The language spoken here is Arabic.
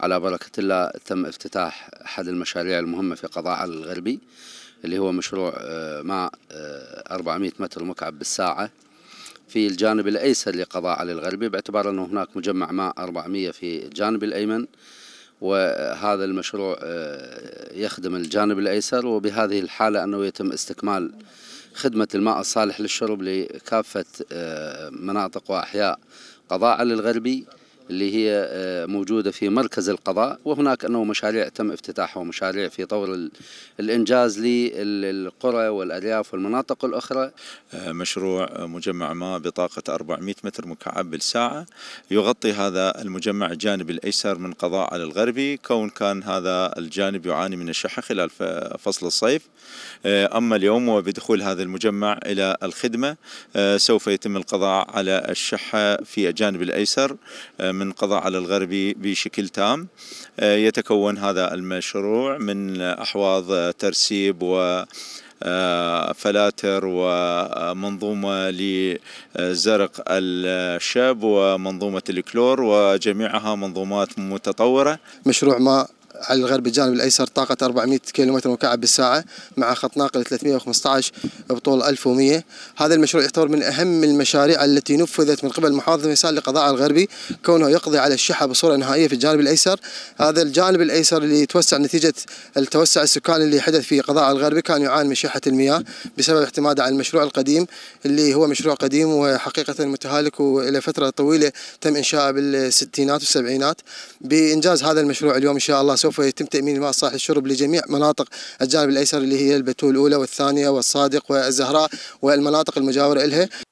على بركة الله تم افتتاح أحد المشاريع المهمة في قضاء على الغربي اللي هو مشروع آه، مع آه، 400 متر مكعب بالساعة في الجانب الأيسر لقضاء على الغربي باعتبار أنه هناك مجمع ماء 400 في الجانب الأيمن وهذا المشروع آه، يخدم الجانب الأيسر وبهذه الحالة أنه يتم استكمال خدمة الماء الصالح للشرب لكافة مناطق وأحياء قضاء على الغربي اللي هي آه، موجودة في مركز القضاء وهناك أنه مشاريع تم افتتاحها ومشاريع في طور الإنجاز للقرى والأرياف والمناطق الأخرى آه، مشروع آه، مجمع ما بطاقة 400 متر مكعب بالساعة يغطي هذا المجمع الجانب الأيسر من قضاء على الغربي كون كان هذا الجانب يعاني من الشح خلال فصل الصيف أما اليوم وبدخول هذا المجمع إلى الخدمة سوف يتم القضاء على الشحة في الجانب الأيسر من قضاء على الغربي بشكل تام آه، يتكون هذا المشروع من أحواض ترسيب و آه، فلاتر ومنظومة آه، لزرق الشاب ومنظومة الكلور وجميعها منظومات متطورة مشروع ما على الغرب الجانب الايسر طاقه 400 كيلومتر مكعب بالساعه مع خط ناقل 315 بطول 1100 هذا المشروع يعتبر من اهم المشاريع التي نفذت من قبل محافظه مثال لقضاء الغربي كونه يقضي على الشحه بصوره نهائيه في الجانب الايسر هذا الجانب الايسر اللي يتوسع نتيجه التوسع السكاني اللي حدث في قضاء الغربي كان يعاني من شحه المياه بسبب اعتماده على المشروع القديم اللي هو مشروع قديم وحقيقه متهالك والى فتره طويله تم انشاءه بالستينات والسبعينات بانجاز هذا المشروع اليوم ان شاء الله سوف يتم تأمين الماء الصالح للشرب لجميع مناطق الجانب الأيسر اللي هي البتول الأولى والثانية والصادق والزهراء والمناطق المجاورة إلها